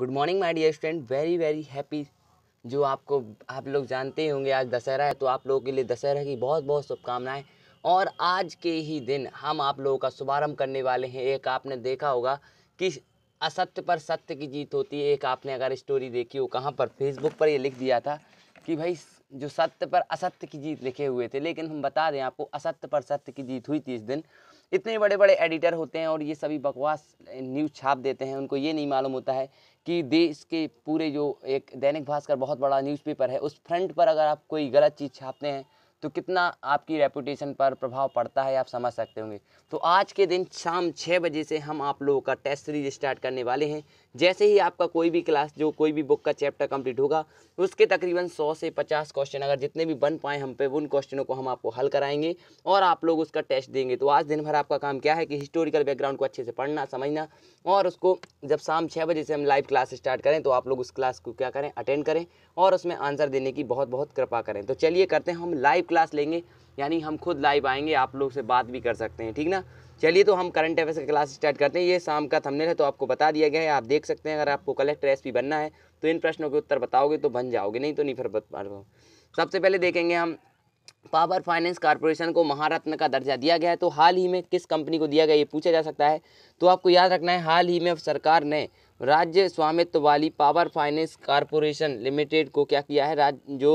good morning my dear student very very happy जो आपको आप लोग जानते ही होंगे आज दशहरा है तो आप लोगों के लिए दशहरा की बहुत बहुत शुभकामनाएं और आज के ही दिन हम आप लोगों का शुभारंभ करने वाले हैं एक आपने देखा होगा कि असत्य पर सत्य की जीत होती है एक आपने अगर स्टोरी देखी हो कहाँ पर फेसबुक पर ये लिख दिया था कि भाई जो सत्य पर असत्य की जीत लिखे हुए थे लेकिन हम बता दें आपको असत्य पर सत्य की जीत हुई थी इस दिन इतने बड़े बड़े एडिटर होते हैं और ये सभी बकवास न्यूज़ छाप देते हैं उनको ये नहीं मालूम होता है कि देश के पूरे जो एक दैनिक भास्कर बहुत बड़ा न्यूज़पेपर है उस फ्रंट पर अगर आप कोई गलत चीज़ छापते हैं तो कितना आपकी रेपुटेशन पर प्रभाव पड़ता है आप समझ सकते होंगे तो आज के दिन शाम छः बजे से हम आप लोगों का टेस्ट सीरीज स्टार्ट करने वाले हैं जैसे ही आपका कोई भी क्लास जो कोई भी बुक का चैप्टर कंप्लीट होगा उसके तकरीबन सौ से पचास क्वेश्चन अगर जितने भी बन पाए हम पे उन क्वेश्चनों को हम आपको हल कराएंगे और आप लोग उसका टेस्ट देंगे तो आज दिन भर आपका काम क्या है कि हिस्टोरिकल बैकग्राउंड को अच्छे से पढ़ना समझना और उसको जब शाम छः बजे से हम लाइव क्लास स्टार्ट करें तो आप लोग उस क्लास को क्या करें अटेंड करें और उसमें आंसर देने की बहुत बहुत कृपा करें तो चलिए करते हैं हम लाइव क्लास लेंगे यानी हम खुद लाइव आएंगे आप लोग से बात भी कर सकते हैं ठीक ना चलिए तो हम करंट अफेयर्स का क्लास स्टार्ट करते हैं ये शाम का थंबनेल है तो आपको बता दिया गया है आप देख सकते हैं अगर आपको कलेक्टर एस पी बनना है तो इन प्रश्नों के उत्तर बताओगे तो बन जाओगे नहीं तो नहीं फिर बता सबसे पहले देखेंगे हम पावर फाइनेंस कॉरपोरेशन को महारत्न का दर्जा दिया गया है तो हाल ही में किस कंपनी को दिया गया ये पूछा जा सकता है तो आपको याद रखना है हाल ही में सरकार ने राज्य स्वामित्व वाली पावर फाइनेंस कॉरपोरेशन लिमिटेड को क्या किया है राज जो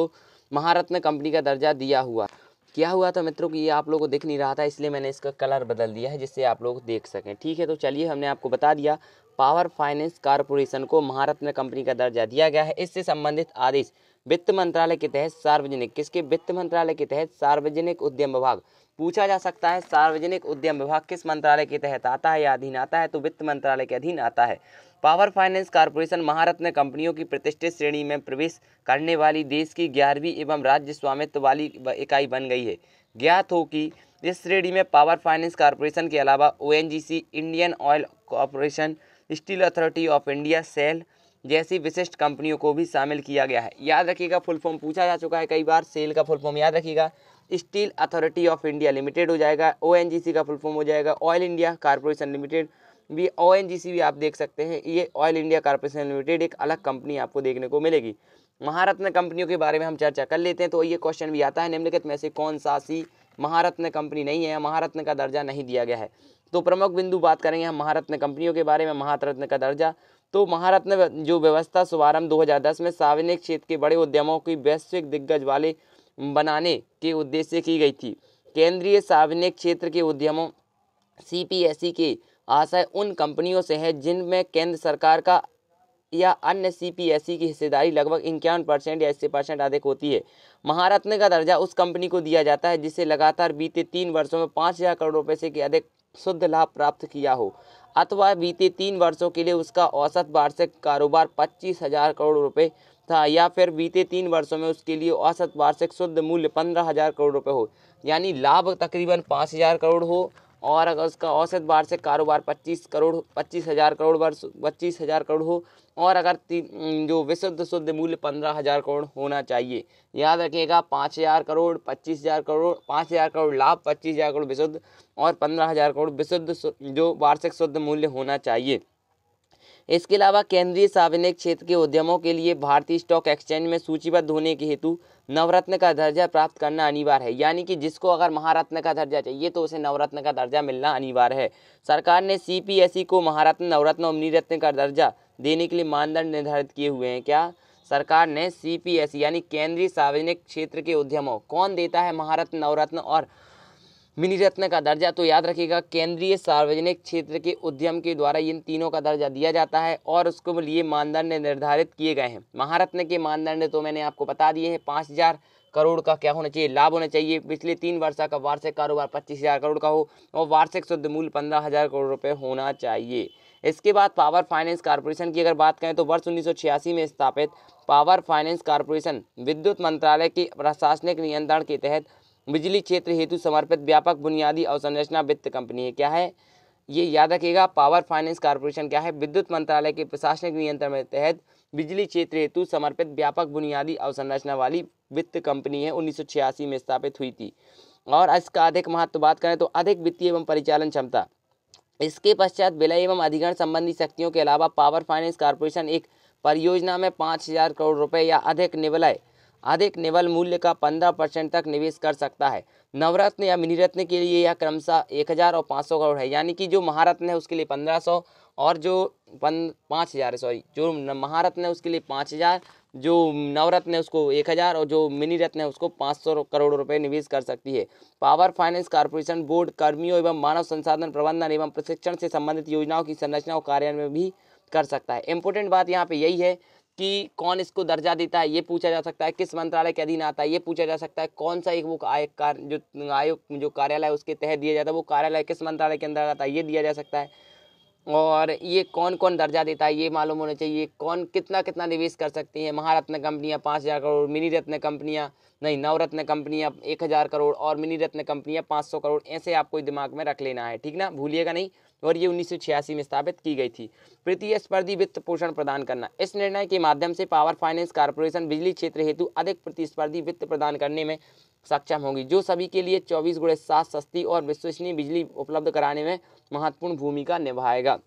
महारत्न कंपनी का दर्जा दिया हुआ क्या हुआ था मित्रों कि ये आप लोगों को दिख नहीं रहा था इसलिए मैंने इसका कलर बदल दिया है जिससे आप लोग देख सकें ठीक है तो चलिए हमने आपको बता दिया पावर फाइनेंस कॉरपोरेशन को महारत्न कंपनी का दर्जा दिया गया है इससे संबंधित आदेश वित्त मंत्रालय के तहत सार्वजनिक किसके वित्त मंत्रालय के तहत सार्वजनिक उद्यम विभाग पूछा जा सकता है सार्वजनिक उद्यम विभाग किस मंत्रालय के तहत आता है या अधीन आता है तो वित्त मंत्रालय के अधीन आता है पावर फाइनेंस कॉरपोरेशन महारत्न कंपनियों की प्रतिष्ठित श्रेणी में प्रवेश करने वाली देश की ग्यारहवीं एवं राज्य स्वामित्व वाली इकाई बन गई है ज्ञात हो कि इस श्रेणी में पावर फाइनेंस कॉरपोरेशन के अलावा ओ Indian oil corporation steel authority of India SAIL जैसी विशिष्ट कंपनियों को भी शामिल किया गया है याद रखिएगा फुल फॉर्म पूछा जा चुका है कई बार सेल का फुल फॉर्म याद रखिएगा steel authority of India limited हो जाएगा ओ का फुल फॉर्म हो जाएगा ऑयल इंडिया कारपोरेशन लिमिटेड भी ओ भी आप देख सकते हैं ये ऑयल इंडिया कारपोरेशन लिमिटेड एक अलग कंपनी आपको देखने को मिलेगी महारत्न कंपनियों के बारे में हम चर्चा कर लेते हैं तो ये क्वेश्चन भी आता है निम्नलिखित में से कौन सा सी महारत्न कंपनी नहीं है महारत्न का दर्जा नहीं दिया गया है तो प्रमुख बिंदु बात करेंगे हम महारत्न कंपनियों के बारे में महारत्न का दर्जा तो महारत्न जो व्यवस्था शुभारंभ 2010 में सार्वजनिक क्षेत्र के बड़े उद्यमों की वैश्विक दिग्गज वाले बनाने के उद्देश्य की गई थी केंद्रीय सार्वजनिक क्षेत्र के उद्यमों सी e के आशय उन कंपनियों से है जिनमें केंद्र सरकार का या अन्य सी e की हिस्सेदारी लगभग इक्यावन परसेंट या इससे परसेंट अधिक होती है महारत्न का दर्जा उस कंपनी को दिया जाता है जिसे लगातार बीते तीन वर्षों में पाँच हज़ार करोड़ रुपये से अधिक शुद्ध लाभ प्राप्त किया हो अथवा बीते तीन वर्षों के लिए उसका औसत वार्षिक कारोबार पच्चीस हजार करोड़ रुपए था या फिर बीते तीन वर्षों में उसके लिए औसत वार्षिक शुद्ध मूल्य पंद्रह हजार करोड़ रुपए हो यानी लाभ तकरीबन पाँच हजार करोड़ हो और अगर उसका औसत बार से कारोबार पच्चीस करोड़ पच्चीस हज़ार करोड़ वर्ष पच्चीस हज़ार करोड़ हो और अगर जो विशुद्ध शुद्ध मूल्य पंद्रह हज़ार करोड़ होना चाहिए याद रखिएगा पाँच हज़ार करोड़ पच्चीस हज़ार करोड़ पाँच हज़ार करोड़ लाभ पच्चीस हज़ार करोड़ विशुद्ध और पंद्रह हज़ार करोड़ विशुद्ध जो वार्षिक शुद्ध मूल्य होना चाहिए इसके अलावा केंद्रीय सार्वजनिक क्षेत्र के उद्यमों के लिए भारतीय स्टॉक एक्सचेंज में सूचीबद्ध होने के हेतु नवरत्न का दर्जा प्राप्त करना अनिवार्य है यानी कि जिसको अगर महारत्न का दर्जा चाहिए तो उसे नवरत्न का दर्जा मिलना अनिवार्य है सरकार ने सीपीएसई e को महारत्न नवरत्न और नीरत्न का दर्जा देने के लिए मानदंड निर्धारित किए हुए हैं क्या सरकार ने सीपीएसई e, यानी केंद्रीय सार्वजनिक क्षेत्र के उद्यमों कौन देता है महारत्न नवरत्न और मिनी रत्न का दर्जा तो याद रखिएगा केंद्रीय सार्वजनिक क्षेत्र के उद्यम के द्वारा इन तीनों का दर्जा दिया जाता है और उसको लिए मानदंड निर्धारित किए गए हैं महारत्न के मानदंड तो मैंने आपको बता दिए हैं पाँच हज़ार करोड़ का क्या होना चाहिए लाभ होना चाहिए पिछले तीन वर्षा का वार्षिक कारोबार पच्चीस हज़ार करोड़ का हो और वार्षिक शुद्ध मूल्य पंद्रह हज़ार करोड़ रुपये होना चाहिए इसके बाद पावर फाइनेंस कॉरपोरेशन की अगर बात करें तो वर्ष उन्नीस में स्थापित पावर फाइनेंस कॉरपोरेशन विद्युत मंत्रालय के प्रशासनिक नियंत्रण के तहत बिजली क्षेत्र हेतु समर्पित व्यापक बुनियादी अवसंरचना वित्त कंपनी है क्या है ये याद रखिएगा पावर फाइनेंस कॉरपोरेशन क्या है विद्युत मंत्रालय के प्रशासनिक नियंत्रण के तहत बिजली क्षेत्र हेतु समर्पित व्यापक बुनियादी अवसंरचना वाली वित्त कंपनी है उन्नीस में स्थापित हुई थी और इसका अधिक महत्व बात करें तो अधिक वित्तीय एवं परिचालन क्षमता इसके पश्चात विलय एवं अधिग्रहण संबंधी शक्तियों के अलावा पावर फाइनेंस कॉरपोरेशन एक परियोजना में पाँच हज़ार करोड़ रुपए या अधिक निवलय अधिक निवल मूल्य का पंद्रह परसेंट तक निवेश कर सकता है नवरत्न या मिनीरत्न के लिए यह क्रमशः एक हज़ार और पाँच सौ करोड़ है यानी कि जो महारत्न है उसके लिए पंद्रह सौ और जो पन पाँच हज़ार है सॉरी जो महारत्न है उसके लिए पाँच हज़ार जो नवरत्न है उसको एक हज़ार और जो मिनी रत्न है उसको पाँच सौ करोड़ रुपए निवेश कर सकती है पावर फाइनेंस कॉरपोरेशन बोर्ड कर्मियों एवं मानव संसाधन प्रबंधन एवं प्रशिक्षण से संबंधित योजनाओं की संरचना और कार्यान्वयन भी कर सकता है इंपोर्टेंट बात यहाँ पे यही है कि कौन इसको दर्जा देता है ये पूछा जा सकता है किस मंत्रालय के अधीन आता है ये पूछा जा सकता है कौन सा एक वो आयोग कार जो आयोग जो कार्यालय उसके तहत दिया जाता है वो कार्यालय किस मंत्रालय के अंदर आता है ये दिया जा सकता है और ये कौन कौन दर्जा देता है ये मालूम होना चाहिए कौन कितना कितना निवेश कर सकती हैं महारत्न कंपनियाँ पाँच हज़ार करोड़ मिनी रत्न कंपनियाँ नहीं नवरत्न कंपनियाँ एक हज़ार करोड़ और मिनी रत्न कंपनियाँ पाँच सौ करोड़ ऐसे आपको दिमाग में रख लेना है ठीक ना भूलिएगा नहीं और ये उन्नीस में स्थापित की गई थी प्रतिस्पर्धी वित्त पोषण प्रदान करना इस निर्णय के माध्यम से पावर फाइनेंस कारपोरेशन बिजली क्षेत्र हेतु अधिक प्रतिस्पर्धी वित्त प्रदान करने में सक्षम होगी जो सभी के लिए चौबीस गुड़े सात सस्ती और विश्वसनीय बिजली उपलब्ध कराने में महत्वपूर्ण भूमिका निभाएगा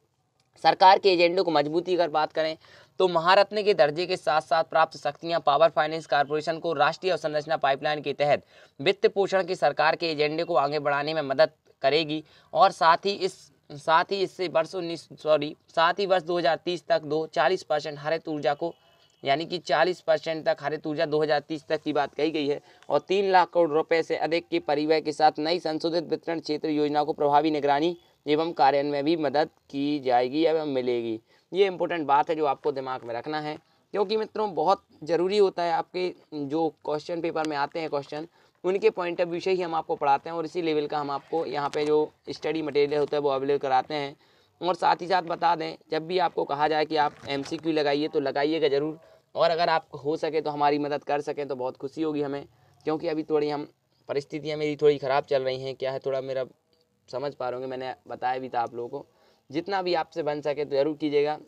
सरकार के एजेंडों को मजबूती अगर बात करें तो महारत्न के दर्जे के साथ साथ प्राप्त शक्तियां पावर फाइनेंस कारपोरेशन को राष्ट्रीय अवसंरचना पाइपलाइन के तहत वित्त पोषण की सरकार के एजेंडे को आगे बढ़ाने में मदद करेगी और साथ ही इस साथ ही इससे वर्ष उन्नीस सॉरी साथ ही वर्ष 2030 तक दो चालीस परसेंट हरित ऊर्जा को यानी कि 40 परसेंट तक हरित ऊर्जा 2030 तक की बात कही गई है और तीन लाख करोड़ रुपए से अधिक के परिवय के साथ नई संशोधित वितरण क्षेत्र योजना को प्रभावी निगरानी एवं कार्यान्वयन में भी मदद की जाएगी एवं मिलेगी ये इंपॉर्टेंट बात है जो आपको दिमाग में रखना है क्योंकि मित्रों बहुत ज़रूरी होता है आपके जो क्वेश्चन पेपर में आते हैं क्वेश्चन उनके पॉइंट ऑफ व्यू से ही हम आपको पढ़ाते हैं और इसी लेवल का हम आपको यहाँ पे जो स्टडी मटेरियल होता है वो अवेलेबल कराते हैं और साथ ही साथ बता दें जब भी आपको कहा जाए कि आप एम लगाइए तो लगाइएगा ज़रूर और अगर आप हो सके तो हमारी मदद कर सकें तो बहुत खुशी होगी हमें क्योंकि अभी थोड़ी हम परिस्थितियाँ मेरी थोड़ी ख़राब चल रही हैं क्या है थोड़ा मेरा समझ पा रहे होंगे मैंने बताया भी था आप लोगों को जितना भी आपसे बन सके तो ज़रूर कीजिएगा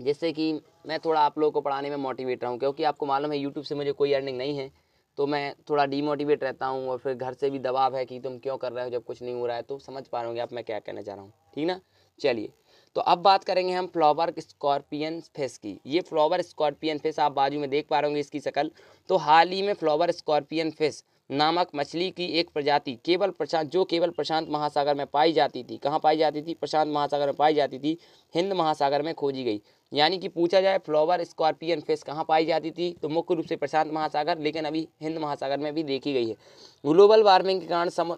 जैसे कि मैं थोड़ा आप लोगों को पढ़ाने में मोटिवेट रहूँ क्योंकि आपको मालूम है यूट्यूब से मुझे कोई अर्निंग नहीं है तो मैं थोड़ा डीमोटिवेट रहता हूँ और फिर घर से भी दबाव है कि तुम क्यों कर रहे हो जब कुछ नहीं हो रहा है तो समझ पा रहे आप मैं क्या कहना चाह रहा हूँ ठीक ना चलिए तो अब बात करेंगे हम फ्लावर स्कॉर्पियन फेस की ये फ्लावर स्कॉर्पियन फेस आप बाजू में देख पा रहे होंगे इसकी शक्ल तो हाल ही में फ्लावर स्कॉर्पियन फेस नामक मछली की एक प्रजाति केवल प्रशांत जो केवल प्रशांत महासागर में पाई जाती थी कहाँ पाई जाती थी प्रशांत महासागर में पाई जाती थी हिंद महासागर में खोजी गई यानी कि पूछा जाए फ्लोवर स्कॉर्पियन फिश कहाँ पाई जाती थी तो मुख्य रूप से प्रशांत महासागर लेकिन अभी हिंद महासागर में भी देखी गई है ग्लोबल वार्मिंग के कारण सम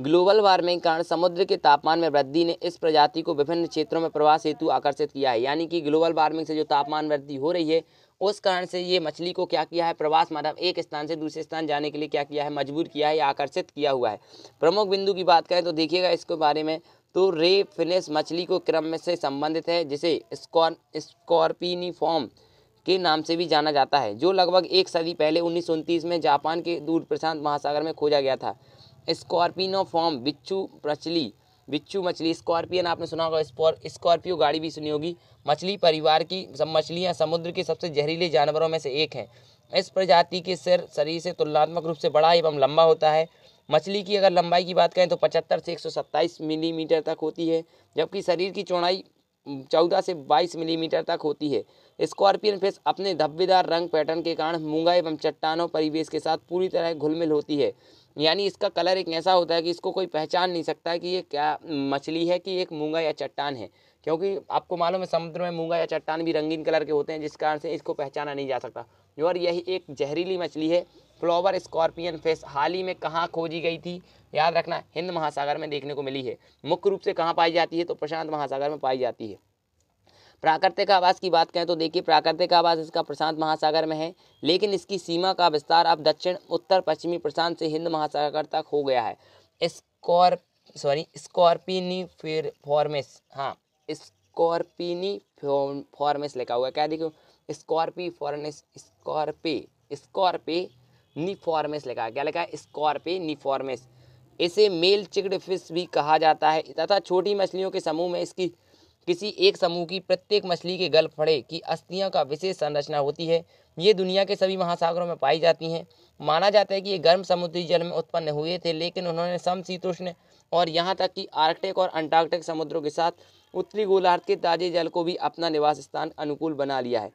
ग्लोबल वार्मिंग के कारण समुद्र के तापमान में वृद्धि ने इस प्रजाति को विभिन्न क्षेत्रों में प्रवास हेतु आकर्षित किया है यानी कि ग्लोबल वार्मिंग से जो तापमान वृद्धि हो रही है उस कारण से ये मछली को क्या किया है प्रवास माधव एक स्थान से दूसरे स्थान जाने के लिए क्या किया है मजबूर किया है या आकर्षित किया हुआ है प्रमुख बिंदु की बात करें तो देखिएगा इसके बारे में तो रे फिनेस मछली को क्रम में से संबंधित है जिसे स्कॉर स्कॉर्पिनीफॉर्म के नाम से भी जाना जाता है जो लगभग एक सदी पहले उन्नीस में जापान के दूर प्रशांत महासागर में खोजा गया था स्कॉर्पिनोफॉर्म बिच्छू मछली बिच्छू मछली स्कॉर्पियन आपने सुना होगा स्कॉर्पियो गाड़ी भी सुनी होगी मछली परिवार की सब मछलियाँ समुद्र के सबसे जहरीले जानवरों में से एक है इस प्रजाति के सिर शरीर से तुलनात्मक रूप से बड़ा एवं लंबा होता है मछली की अगर लंबाई की बात करें तो 75 से 127 मिलीमीटर तक होती है जबकि शरीर की चौड़ाई 14 से 22 मिलीमीटर तक होती है स्कॉर्पियन फिश अपने धब्बेदार रंग पैटर्न के कारण मूंगा एवं चट्टानों परिवेश के साथ पूरी तरह घुलमिल होती है यानी इसका कलर एक ऐसा होता है कि इसको कोई पहचान नहीं सकता कि ये क्या मछली है कि एक मूंगा या चट्टान है क्योंकि आपको मालूम है समुद्र में मूंगा या चट्टान भी रंगीन कलर के होते हैं जिस कारण से इसको पहचाना नहीं जा सकता और यही एक जहरीली मछली है फ्लोवर स्कॉर्पियन फिश हाल ही में कहाँ खोजी गई थी याद रखना हिंद महासागर में देखने को मिली है मुख्य रूप से कहाँ पाई जाती है तो प्रशांत महासागर में पाई जाती है प्राकृतिक आवास की बात करें तो देखिए प्राकृतिक आवास इसका प्रशांत महासागर में है लेकिन इसकी सीमा का विस्तार अब दक्षिण उत्तर पश्चिमी प्रशांत से हिंद महासागर तक हो गया है स्कॉर सॉरी स्कॉर्पिनी फॉर्मेस हाँ स्कॉर्पिनी फॉर्मेस लिखा हुआ है क्या देखो स्कॉर्पी फॉर्मिस स्कॉर्पी स्कॉर्पी निफॉर्मेस लिखा है क्या लिखा है स्कॉर्पी निफॉर्मेस इसे मेल चिकड फिश भी कहा जाता है तथा छोटी मछलियों के समूह में इसकी किसी एक समूह की प्रत्येक मछली के गल फड़े की अस्थियाँ का विशेष संरचना होती है ये दुनिया के सभी महासागरों में पाई जाती हैं माना जाता है कि ये गर्म समुद्री जल में उत्पन्न हुए थे लेकिन उन्होंने समशीतोष्ण और यहाँ तक कि आर्कटिक और अंटार्कटिक समुद्रों के साथ उत्तरी गोलार्ध के ताजे जल को भी अपना निवास स्थान अनुकूल बना लिया है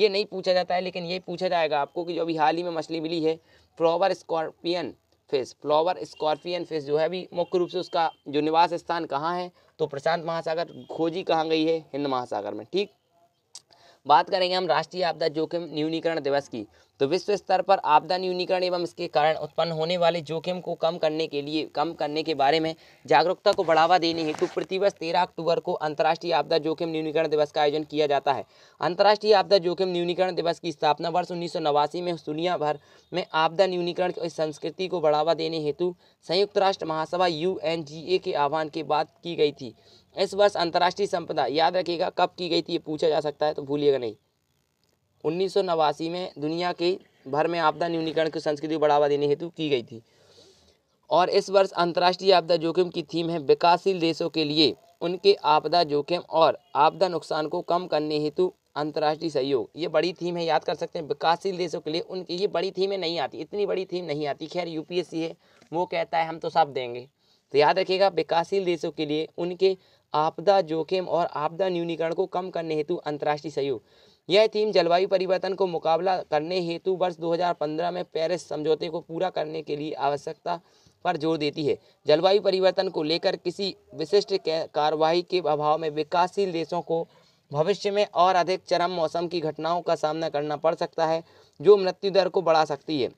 ये नहीं पूछा जाता है लेकिन ये पूछा जाएगा आपको कि जो अभी हाल ही में मछली मिली है flower scorpion fish flower scorpion fish जो है अभी मुख्य रूप से उसका जो निवास स्थान कहाँ है तो प्रशांत महासागर खोजी कहाँ गई है हिंद महासागर में ठीक बात करेंगे हम राष्ट्रीय आपदा जोखिम न्यूनीकरण दिवस की तो विश्व स्तर पर आपदा न्यूनीकरण एवं इसके कारण उत्पन्न होने वाले जोखिम को कम करने के लिए कम करने के बारे में जागरूकता को बढ़ावा देने हेतु प्रतिवर्ष तेरह अक्टूबर को अंतर्राष्ट्रीय आपदा जोखिम न्यूनीकरण दिवस का आयोजन किया जाता है अंतर्राष्ट्रीय आपदा जोखिम न्यूनीकरण दिवस की स्थापना वर्ष उन्नीस में दुनिया भर में आपदा न्यूनीकरण की संस्कृति को बढ़ावा देने हेतु संयुक्त राष्ट्र महासभा यू के आह्वान के बाद की गई थी इस वर्ष अंतर्राष्ट्रीय संपदा याद रखिएगा कब की गई थी ये पूछा जा सकता है तो भूलिएगा नहीं उन्नीस में दुनिया के भर में आपदा न्यूनीकरण की संस्कृति को बढ़ावा देने हेतु की गई थी और इस वर्ष अंतर्राष्ट्रीय आपदा जोखिम की थीम है विकासशील देशों के लिए उनके आपदा जोखिम और आपदा नुकसान को कम करने हेतु अंतर्राष्ट्रीय सहयोग ये बड़ी थीम है याद कर सकते हैं विकासशील देशों के लिए उनकी ये बड़ी थीमें नहीं आती इतनी बड़ी थीम नहीं आती खैर यूपीएससी है वो कहता है हम तो सब देंगे तो याद रखिएगा विकासशील देशों के लिए उनके आपदा जोखिम और आपदा न्यूनीकरण को कम करने हेतु अंतर्राष्ट्रीय सहयोग यह थीम जलवायु परिवर्तन को मुकाबला करने हेतु वर्ष 2015 में पेरिस समझौते को पूरा करने के लिए आवश्यकता पर जोर देती है जलवायु परिवर्तन को लेकर किसी विशिष्ट कार्रवाई के अभाव में विकासशील देशों को भविष्य में और अधिक चरम मौसम की घटनाओं का सामना करना पड़ सकता है जो मृत्यु दर को बढ़ा सकती है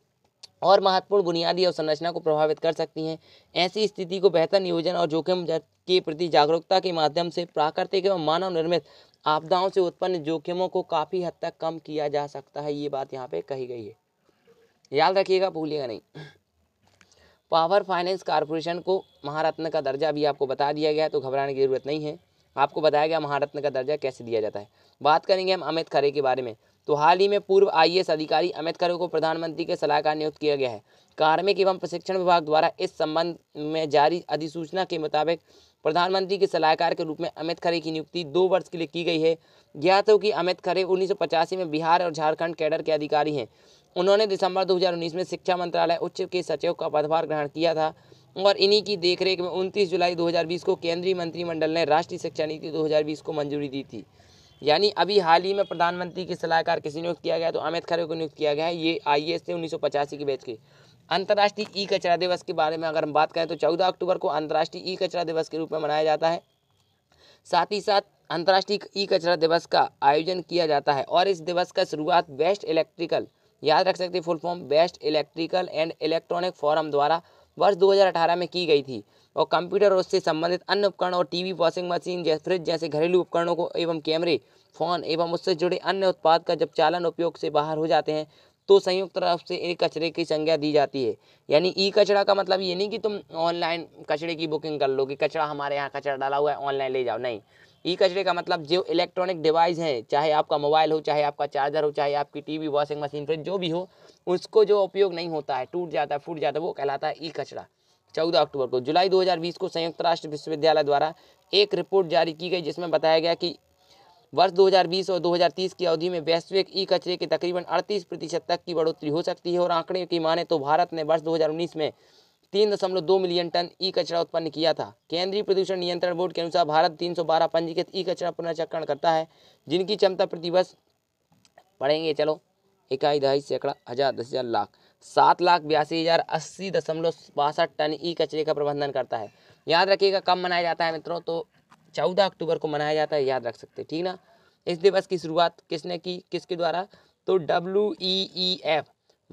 और महत्वपूर्ण बुनियादी अवसंरचना को प्रभावित कर सकती हैं ऐसी स्थिति को बेहतर नियोजन और जोखिम के प्रति जागरूकता के माध्यम से प्राकृतिक एवं मानव निर्मित आपदाओं से उत्पन्न जोखिमों को काफ़ी हद तक कम किया जा सकता है ये बात यहाँ पे कही गई है याद रखिएगा भूलिएगा नहीं पावर फाइनेंस कॉरपोरेशन को महारत्न का दर्जा भी आपको बता दिया गया है तो घबराने की जरूरत नहीं है आपको बताया गया महारत्न का दर्जा कैसे दिया जाता है बात करेंगे हम अमित खरे के बारे में तो हाल ही में पूर्व आई अधिकारी अमित खरे को प्रधानमंत्री के सलाहकार नियुक्त किया गया है कार्मिक एवं प्रशिक्षण विभाग द्वारा इस संबंध में जारी अधिसूचना के मुताबिक प्रधानमंत्री के सलाहकार के रूप में अमित खरे की नियुक्ति दो वर्ष के लिए की गई है ज्ञात हो कि अमित खरे उन्नीस में बिहार और झारखंड कैडर के अधिकारी हैं उन्होंने दिसंबर 2019 में शिक्षा मंत्रालय उच्च के सचिव का पदभार ग्रहण किया था और इन्हीं की देखरेख में 29 जुलाई 2020 को केंद्रीय मंत्रिमंडल ने राष्ट्रीय शिक्षा नीति 2020 को मंजूरी दी थी यानी अभी हाल ही में प्रधानमंत्री के सलाहकार किसी नियुक्त किया गया तो अमित खरे को नियुक्त किया गया है ये आई ए से उन्नीस की बैच के अंतर्राष्ट्रीय ई कचरा दिवस के बारे में अगर हम बात करें तो चौदह अक्टूबर को अंतर्राष्ट्रीय ई कचरा दिवस के रूप में मनाया जाता है साथ ही साथ अंतर्राष्ट्रीय ई कचरा दिवस का आयोजन किया जाता है और इस दिवस का शुरुआत बेस्ट इलेक्ट्रिकल याद रख सकते full form waste electrical and electronic forum द्वारा वर्ष 2018 में की गई थी और कंप्यूटर और उससे संबंधित अन्य उपकरण और टीवी वॉशिंग मशीन जैसे फ्रिज जैसे घरेलू उपकरणों को एवं कैमरे फोन एवं उससे जुड़े अन्य उत्पाद का जब चालन उपयोग से बाहर हो जाते हैं तो संयुक्त रूप से एक कचरे की संज्ञा दी जाती है यानी ई कचरा का मतलब ये नहीं कि तुम ऑनलाइन कचरे की बुकिंग कर लो कि कचरा हमारे यहाँ कचरा डाला हुआ है ऑनलाइन ले जाओ नहीं ई कचरे का मतलब जो इलेक्ट्रॉनिक डिवाइस हैं चाहे आपका मोबाइल हो चाहे आपका चार्जर हो चाहे आपकी टीवी वॉशिंग मशीन फ्रिज जो भी हो उसको जो उपयोग नहीं होता है टूट जाता है फूट जाता है वो कहलाता है ई कचरा चौदह अक्टूबर को जुलाई 2020 को संयुक्त राष्ट्र विश्वविद्यालय द्वारा एक रिपोर्ट जारी की गई जिसमें बताया गया कि वर्ष 2020 और 2030 की अवधि में वैश्विक ई कचरे के तकरीबन 38 प्रतिशत तक की बढ़ोतरी हो सकती है और आंकड़े की माने तो भारत ने वर्ष 2019 में तीन दशमलव दो मिलियन टन ई कचरा उत्पन्न किया था केंद्रीय प्रदूषण नियंत्रण बोर्ड के अनुसार भारत तीन पंजीकृत ई कचरा पुनर्चक्रण करता है जिनकी क्षमता प्रतिवर्ष पढ़ेंगे चलो इकाई दहाई सैकड़ा हज़ार दस हज़ार लाख सात लाख बयासी हज़ार अस्सी दशमलव बासठ टन ई कचरे का प्रबंधन करता है याद रखिएगा कब मनाया जाता है मित्रों तो चौदह अक्टूबर को मनाया जाता है याद रख सकते ठीक ना इस दिवस की शुरुआत किसने की किसके द्वारा तो W E E F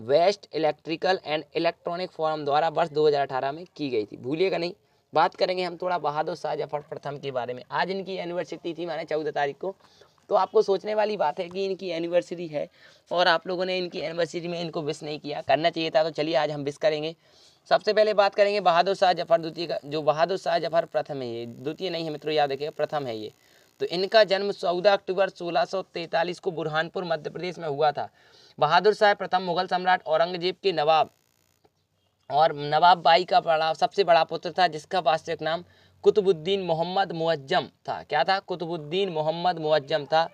waste electrical and electronic forum द्वारा वर्ष अठारह में की गई थी भूलिएगा नहीं बात करेंगे हम थोड़ा बहादुर शाह जफर प्रथम के बारे में आज इनकी यूनिवर्सिटी थी माने चौदह तारीख को तो आपको सोचने वाली बात है कि इनकी एनिवर्सरी है और आप लोगों ने इनकी एनिवर्सरी में इनको विश नहीं किया करना चाहिए था तो चलिए आज हम विश करेंगे सबसे पहले बात करेंगे बहादुर शाह जफर द्वितीय का जो बहादुर शाह जफर प्रथम है ये द्वितीय नहीं है मित्रों याद रखिएगा प्रथम है ये तो इनका जन्म 14 अक्टूबर 1643 को बुरहानपुर मध्य प्रदेश में हुआ था बहादुर शाह प्रथम मुगल सम्राट औरंगजेब के नवाब और नवाब बाई का बड़ा सबसे बड़ा पुत्र था जिसका वास्तविक नाम कुतुबुद्दीन मोहम्मद मुअज्जम था क्या था कुतुबुद्दीन मोहम्मद मुअज्जम था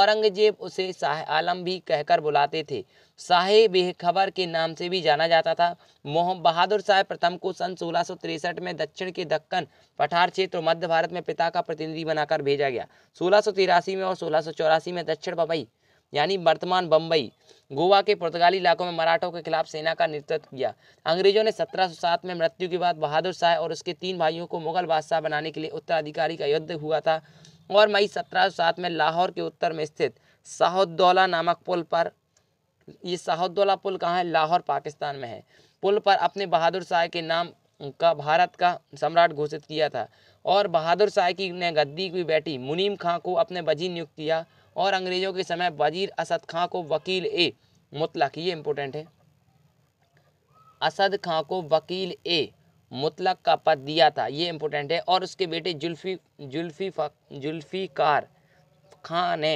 औरंगजेब उसे शाह आलम भी कहकर बुलाते थे शाह बेखबर के नाम से भी जाना जाता था मोहम बहादुर शाह प्रथम को सन सोलह में दक्षिण के दक्कन पठार क्षेत्र मध्य भारत में पिता का प्रतिनिधि बनाकर भेजा गया सोलह में और सोलह में दक्षिण बबई यानी वर्तमान बम्बई गोवा के पुर्तगाली इलाकों में मराठों के खिलाफ सेना का नेतृत्व किया अंग्रेजों ने 1707 में मृत्यु के बाद बहादुर शाह और उसके तीन भाइयों को मुगल बादशाह बनाने के लिए उत्तराधिकारी का युद्ध हुआ था और मई 1707 में लाहौर के उत्तर में स्थित साहुद्दौला नामक पुल पर ये साहुद्दौला पुल कहाँ है लाहौर पाकिस्तान में है पुल पर अपने बहादुर शाह के नाम का भारत का सम्राट घोषित किया था और बहादुर शाह की ने गद्दी की बेटी मुनीम खां को अपने वजीर नियुक्त किया और अंग्रेज़ों के समय वजीर असद खां को वकील ए मुतलक ये इम्पोर्टेंट है असद खां को वकील ए मुतलक का पद दिया था ये इम्पोर्टेंट है और उसके बेटे जुल्फी जुल्फी जुल्फी कार खां ने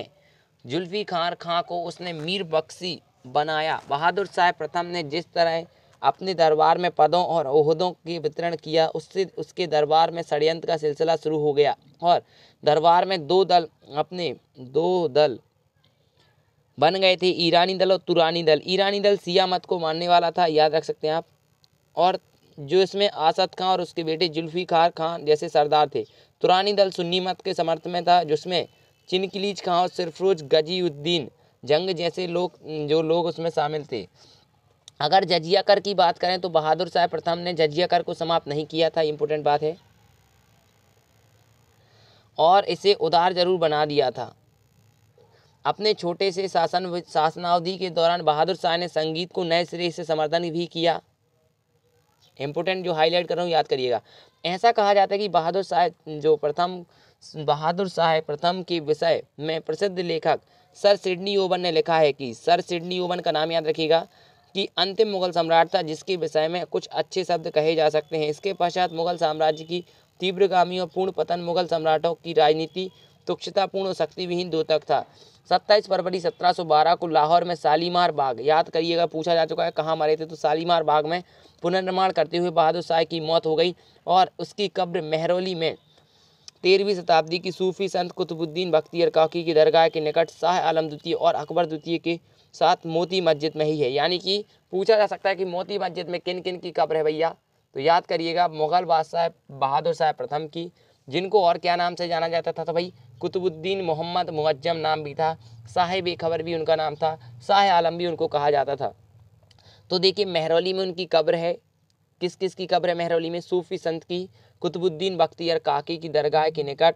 जुल्फी खार खां को उसने मीर बख्शी बनाया बहादुर शाह प्रथम ने जिस तरह अपने दरबार में पदों और ओहदों की वितरण किया उससे उसके दरबार में षडयंत्र का सिलसिला शुरू हो गया और दरबार में दो दल अपने दो दल बन गए थे ईरानी दल और तुरानी दल ईरानी दल सिया मत को मानने वाला था याद रख सकते हैं आप और जो इसमें आसद खां और उसके बेटे जुल्फ़ीकार खां जैसे सरदार थे तुरानी दल सुन्नी मत के समर्थ में था जिसमें चिनकिलीज खां और सिरफरोज गजीउद्दीन जंग जैसे लोग जो लोग उसमें शामिल थे अगर जजिया कर की बात करें तो बहादुर शाह प्रथम ने जजिया कर को समाप्त नहीं किया था इम्पोर्टेंट बात है और इसे उदार जरूर बना दिया था अपने छोटे से शासन शासनावधि के दौरान बहादुर शाह ने संगीत को नए सिरे से समर्थन भी किया इम्पोर्टेंट जो हाईलाइट कर रहा हूँ याद करिएगा ऐसा कहा जाता है कि बहादुर शाह जो प्रथम बहादुर शाह प्रथम के विषय में प्रसिद्ध लेखक सर सिडनी ओवन ने लिखा है कि सर सिडनी ओवन का नाम याद रखिएगा कि अंतिम मुगल सम्राट था जिसके विषय में कुछ अच्छे शब्द कहे जा सकते हैं इसके पश्चात मुगल साम्राज्य की तीव्रगामी और पूर्ण पतन मुगल सम्राटों की राजनीति तुक्षतापूर्ण और शक्तिविहीन दो तक था सत्ताईस फरवरी 1712 को लाहौर में शालीमार बाग याद करिएगा पूछा जा चुका है कहाँ मारे थे तो शालीमार बाग में पुनर्निर्माण करते हुए बहादुर शाह की मौत हो गई और उसकी कब्र मेहरौली में तेरहवीं शताब्दी की सूफी संत कुतुबुद्दीन बख्तियर काकी की दरगाह के निकट शाह आलम द्वितीय और अकबर द्वितीय के साथ मोती मस्जिद में ही है यानी कि पूछा जा सकता है कि मोती मस्जिद में किन किन की कब्र है भैया तो याद करिएगा मुग़ल बादशाह बहादुर साहब प्रथम की जिनको और क्या नाम से जाना जाता था तो भाई कुतुबुद्दीन मोहम्मद मुअज्जम नाम भी था साहेब बेखबर भी उनका नाम था शाह आलम भी उनको कहा जाता था तो देखिए महरौली में उनकी कब्र है किस किस की कब्र है मेहरौली में सूफी संत की कुतुबुद्दीन बख्तियार काकी की दरगाह के निकट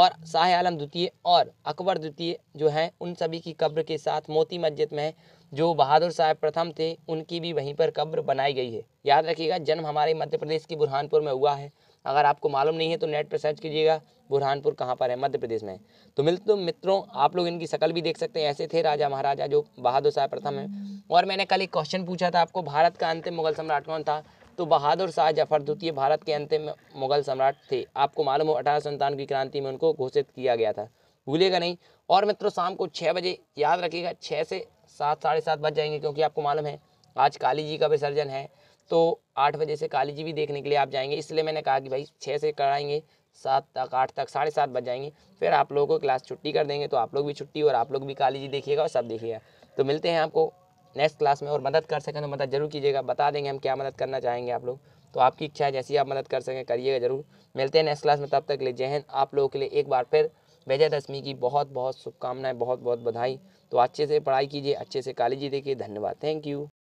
और शाह आलम द्वितीय और अकबर द्वितीय जो हैं उन सभी की कब्र के साथ मोती मस्जिद में जो बहादुर साहब प्रथम थे उनकी भी वहीं पर कब्र बनाई गई है याद रखिएगा जन्म हमारे मध्य प्रदेश के बुरहानपुर में हुआ है अगर आपको मालूम नहीं है तो नेट पर सर्च कीजिएगा बुरहानपुर कहाँ पर है मध्य प्रदेश में तो मिलते तो मित्रों आप लोग इनकी शकल भी देख सकते हैं ऐसे थे राजा महाराजा जो बहादुर साहब प्रथम है और मैंने कल एक क्वेश्चन पूछा था आपको भारत का अंतिम मुगल सम्राट कौन था तो बहादुर शाह जफर द्वितीय भारत के अंतिम मुगल सम्राट थे आपको मालूम हो अठारह की क्रांति में उनको घोषित किया गया था भूलेगा नहीं और मित्रों शाम को छः बजे याद रखिएगा छः से सात साढ़े सात बज जाएंगे क्योंकि आपको मालूम है आज काली जी का विसर्जन है तो आठ बजे से काली जी भी देखने के लिए आप जाएंगे इसलिए मैंने कहा कि भाई छः से कराएंगे सात तक आठ तक साढ़े सात बज जाएंगे फिर आप लोगों को क्लास छुट्टी कर देंगे तो आप लोग भी छुट्टी और आप लोग भी काली जी देखिएगा और सब देखिएगा तो मिलते हैं आपको नेक्स्ट क्लास में और मदद कर सकें तो मदद जरूर कीजिएगा बता देंगे हम क्या मदद करना चाहेंगे आप लोग तो आपकी इच्छा है जैसी आप मदद कर सकें करिएगा जरूर मिलते हैं नेक्स्ट क्लास में तब तक ले जय हिंद आप लोगों के लिए एक बार फिर विजयदशमी की बहुत बहुत शुभकामनाएं बहुत बहुत बधाई तो अच्छे से पढ़ाई कीजिए अच्छे से कॉलेज जी देखिए धन्यवाद थैंक यू